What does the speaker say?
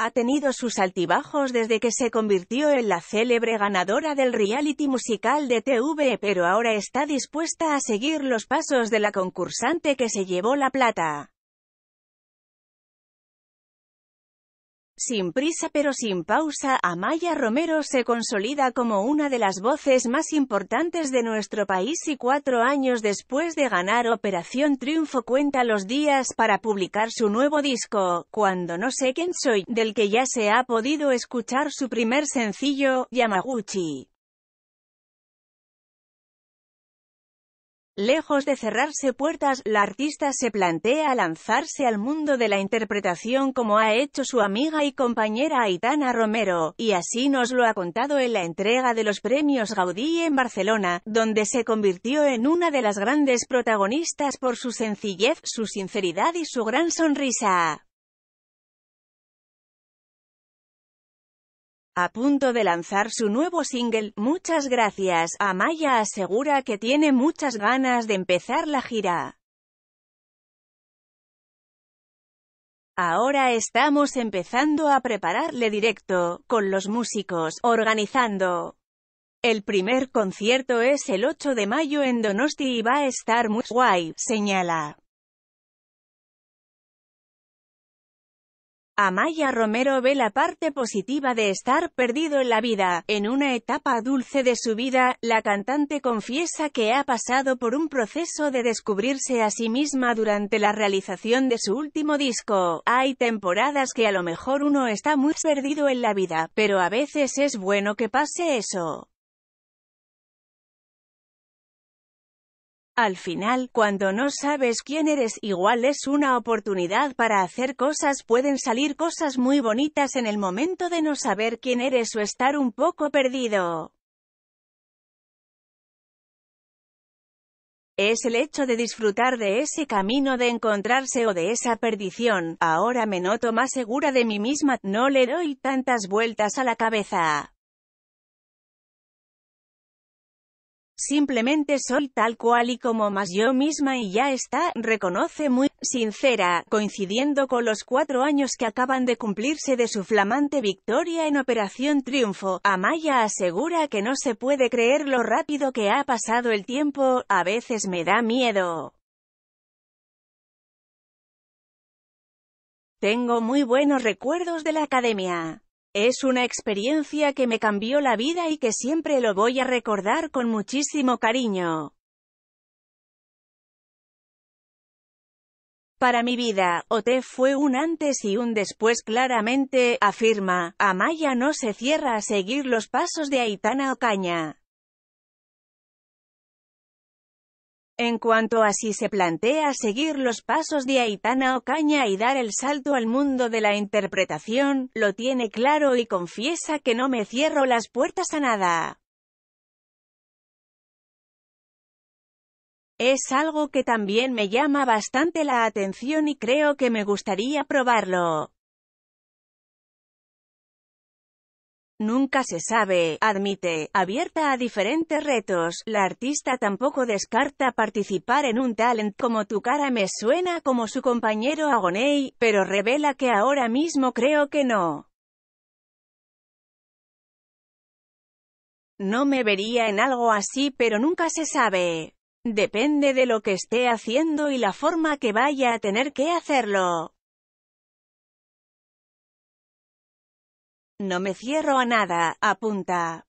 Ha tenido sus altibajos desde que se convirtió en la célebre ganadora del reality musical de TV pero ahora está dispuesta a seguir los pasos de la concursante que se llevó la plata. Sin prisa pero sin pausa, Amaya Romero se consolida como una de las voces más importantes de nuestro país y cuatro años después de ganar Operación Triunfo cuenta los días para publicar su nuevo disco, Cuando no sé quién soy, del que ya se ha podido escuchar su primer sencillo, Yamaguchi. Lejos de cerrarse puertas, la artista se plantea lanzarse al mundo de la interpretación como ha hecho su amiga y compañera Aitana Romero, y así nos lo ha contado en la entrega de los premios Gaudí en Barcelona, donde se convirtió en una de las grandes protagonistas por su sencillez, su sinceridad y su gran sonrisa. A punto de lanzar su nuevo single, Muchas Gracias, Amaya asegura que tiene muchas ganas de empezar la gira. Ahora estamos empezando a prepararle directo, con los músicos, organizando. El primer concierto es el 8 de mayo en Donosti y va a estar muy guay, señala. Amaya Romero ve la parte positiva de estar perdido en la vida. En una etapa dulce de su vida, la cantante confiesa que ha pasado por un proceso de descubrirse a sí misma durante la realización de su último disco. Hay temporadas que a lo mejor uno está muy perdido en la vida, pero a veces es bueno que pase eso. Al final, cuando no sabes quién eres, igual es una oportunidad para hacer cosas, pueden salir cosas muy bonitas en el momento de no saber quién eres o estar un poco perdido. Es el hecho de disfrutar de ese camino de encontrarse o de esa perdición, ahora me noto más segura de mí misma, no le doy tantas vueltas a la cabeza. Simplemente soy tal cual y como más yo misma y ya está, reconoce muy sincera, coincidiendo con los cuatro años que acaban de cumplirse de su flamante victoria en Operación Triunfo. Amaya asegura que no se puede creer lo rápido que ha pasado el tiempo, a veces me da miedo. Tengo muy buenos recuerdos de la academia. Es una experiencia que me cambió la vida y que siempre lo voy a recordar con muchísimo cariño. Para mi vida, OT fue un antes y un después claramente, afirma, Amaya no se cierra a seguir los pasos de Aitana Ocaña. En cuanto a si se plantea seguir los pasos de Aitana Ocaña y dar el salto al mundo de la interpretación, lo tiene claro y confiesa que no me cierro las puertas a nada. Es algo que también me llama bastante la atención y creo que me gustaría probarlo. Nunca se sabe, admite, abierta a diferentes retos, la artista tampoco descarta participar en un talent como Tu cara me suena como su compañero Agoney, pero revela que ahora mismo creo que no. No me vería en algo así pero nunca se sabe. Depende de lo que esté haciendo y la forma que vaya a tener que hacerlo. No me cierro a nada, apunta.